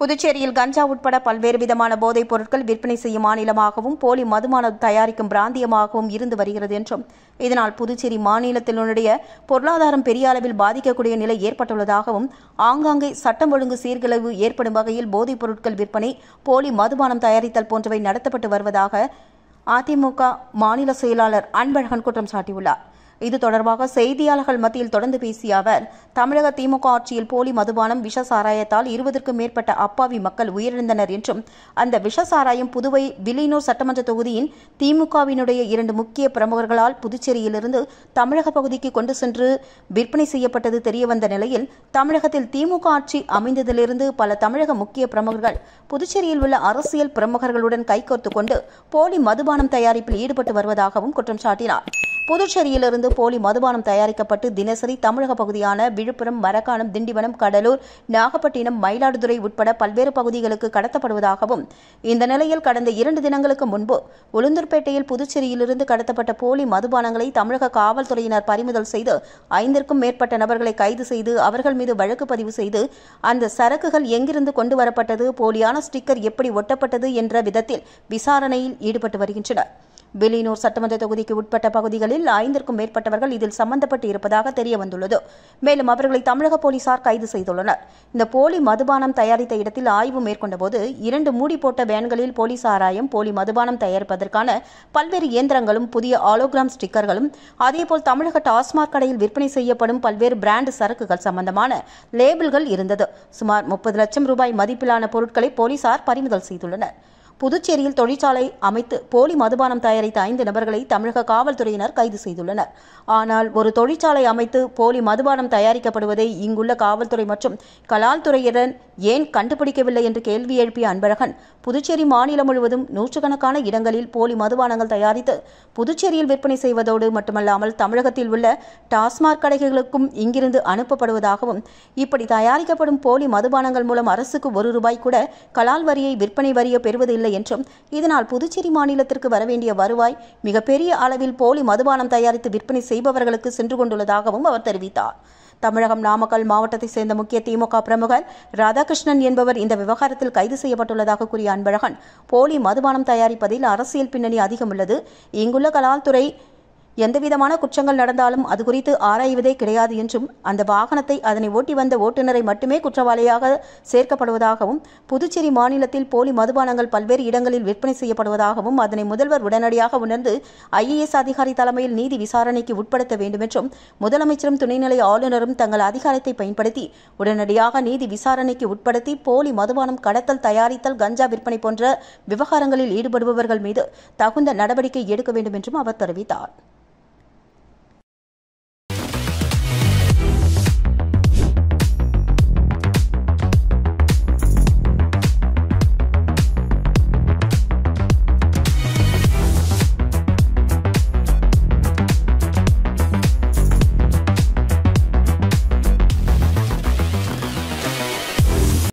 புதுச்சேரியில் கஞ்சா உட்பட பல்வேறு விதமான போதைப் பொருட்கள் விற்பனை செய்யும் மாநிலமாகவும் போலி மதுமான தயாரிக்கும் பிராந்தியமாகவும் இருந்து வருகிறது என்றும் இதனால் புதுச்சேரி மாநிலத்தினுடைய பொருளாதாரம் பெரிய அளவில் பாதிக்கக்கூடிய நிலை ஏற்பட்டுள்ளதாகவும் ஆங்காங்கே சட்டம் ஒழுங்கு சீர்கிழவு ஏற்படும் வகையில் போதைப் பொருட்கள் விற்பனை போலி மதுபானம் தயாரித்தல் போன்றவை நடத்தப்பட்டு வருவதாக அதிமுக மாநில செயலாளர் அன்பழகன் குற்றம் சாட்டியுள்ளார் இது தொடர்பாக செய்தியாளர்கள் மத்தியில் தொடர்ந்து பேசிய அவர் தமிழக திமுக ஆட்சியில் போலி மதுபானம் விஷ சாராயத்தால் இருபதற்கும் மேற்பட்ட அப்பாவி மக்கள் உயிரிழந்தனர் என்றும் அந்த விஷ சாராயம் புதுவை வில்லியனூர் சட்டமன்ற தொகுதியின் திமுகவினுடைய இரண்டு முக்கிய பிரமுகர்களால் புதுச்சேரியிலிருந்து தமிழக பகுதிக்கு கொண்டு சென்று விற்பனை செய்யப்பட்டது தெரியவந்த நிலையில் தமிழகத்தில் திமுக ஆட்சி அமைந்ததிலிருந்து பல தமிழக முக்கிய பிரமுகர்கள் புதுச்சேரியில் உள்ள அரசியல் பிரமுகர்களுடன் கைகோர்த்து கொண்டு போலி மதுபானம் தயாரிப்பில் ஈடுபட்டு வருவதாகவும் குற்றம் சாட்டினார் புதுச்சேரியிலிருந்து போலி மதுபானம் தயாரிக்கப்பட்டு தினசரி தமிழக பகுதியான விழுப்புரம் மரக்காணம் திண்டிவனம் கடலூர் நாகப்பட்டினம் மயிலாடுதுறை உட்பட பல்வேறு பகுதிகளுக்கு கடத்தப்படுவதாகவும் இந்த நிலையில் கடந்த இரண்டு தினங்களுக்கு முன்பு உளுந்தூர்பேட்டையில் புதுச்சேரியிலிருந்து கடத்தப்பட்ட போலி மதுபானங்களை தமிழக காவல்துறையினர் பறிமுதல் செய்து ஐந்திற்கும் மேற்பட்ட நபர்களை கைது செய்து அவர்கள் மீது வழக்கு பதிவு செய்து அந்த சரக்குகள் எங்கிருந்து கொண்டு வரப்பட்டது போலியான ஸ்டிக்கர் எப்படி ஒட்டப்பட்டது என்ற விதத்தில் விசாரணையில் ஈடுபட்டு வருகின்றனா் வில்லியனூர் சட்டமன்ற தொகுதிக்கு உட்பட்ட பகுதிகளில் ஐந்திற்கும் மேற்பட்டவர்கள் இதில் சம்பந்தப்பட்டு இருப்பதாக தெரிய வந்துள்ளது மேலும் அவர்களை தமிழக போலீசார் கைது செய்துள்ளனர் இந்த போலி மதுபானம் தயாரித்த இடத்தில் ஆய்வு மேற்கொண்டபோது இரண்டு மூடி போட்ட வேன்களில் போலீஸ் ஆராயம் போலி மதுபானம் தயாரிப்பதற்கான பல்வேறு இயந்திரங்களும் புதிய ஆலோகிராம் ஸ்டிக்கர்களும் அதேபோல் தமிழக டாஸ்மாக் கடையில் விற்பனை செய்யப்படும் பல்வேறு பிராண்ட் சரக்குகள் சம்பந்தமான லேபிள்கள் இருந்தது சுமார் முப்பது லட்சம் ரூபாய் மதிப்பிலான பொருட்களை போலீசார் பறிமுதல் செய்துள்ளனா் புதுச்சேரியில் தொழிற்சாலை அமைத்து போலி மதுபானம் தயாரித்த ஐந்து நபர்களை தமிழக காவல்துறையினர் கைது செய்துள்ளனர் ஆனால் ஒரு தொழிற்சாலை அமைத்து போலி மதுபானம் தயாரிக்கப்படுவதை இங்குள்ள காவல்துறை மற்றும் கலால்துறையினர் ஏன் கண்டுபிடிக்கவில்லை என்று கேள்வி எழுப்பிய அன்பழகன் புதுச்சேரி மாநிலம் முழுவதும் நூற்றுக்கணக்கான இடங்களில் போலி மதுபானங்கள் தயாரித்து புதுச்சேரியில் விற்பனை செய்வதோடு மட்டுமல்லாமல் தமிழகத்தில் உள்ள டாஸ்மாக் கடைகளுக்கும் இங்கிருந்து அனுப்பப்படுவதாகவும் இப்படி தயாரிக்கப்படும் போலி மதுபானங்கள் மூலம் அரசுக்கு ஒரு ரூபாய் கூட கலால் வரியை விற்பனை வரிய பெறுவதில்லை முடியவில்லை என்றும் இதனால் புதுச்சேரி மாநிலத்திற்கு வரவேண்டிய வருவாய் மிகப்பெரிய அளவில் போலி மதுபானம் தயாரித்து விற்பனை செய்பவர்களுக்கு சென்று கொண்டுள்ளதாகவும் அவர் தெரிவித்தார் தமிழகம் நாமக்கல் மாவட்டத்தைச் சேர்ந்த முக்கிய திமுக பிரமுகர் ராதாகிருஷ்ணன் என்பவர் இந்த விவகாரத்தில் கைது செய்யப்பட்டுள்ளதாக கூறிய அன்பழகன் போலி மதுபானம் தயாரிப்பதில் அரசியல் பின்னணி அதிகம் உள்ளது இங்குள்ள கலால்துறை எந்தவிதமான குற்றங்கள் நடந்தாலும் அது குறித்து ஆராய்வதே கிடையாது என்றும் அந்த வாகனத்தை அதனை ஓட்டி வந்த ஓட்டுநரை மட்டுமே குற்றவாளியாக சேர்க்கப்படுவதாகவும் புதுச்சேரி மாநிலத்தில் போலி மதுபானங்கள் பல்வேறு இடங்களில் விற்பனை செய்யப்படுவதாகவும் அதனை முதல்வர் உடனடியாக உணர்ந்து ஐஏஎஸ் அதிகாரி தலைமையில் நீதி விசாரணைக்கு உட்படுத்த வேண்டுமென்றும் முதலமைச்சரும் துணைநிலை ஆளுநரும் தங்கள் அதிகாரத்தை பயன்படுத்தி உடனடியாக நீதி விசாரணைக்கு உட்படுத்தி போலி மதுபானம் கடத்தல் தயாரித்தல் கஞ்சா விற்பனை போன்ற விவகாரங்களில் ஈடுபடுபவர்கள் மீது தகுந்த நடவடிக்கை எடுக்க வேண்டும் என்றும் அவர் தெரிவித்தார்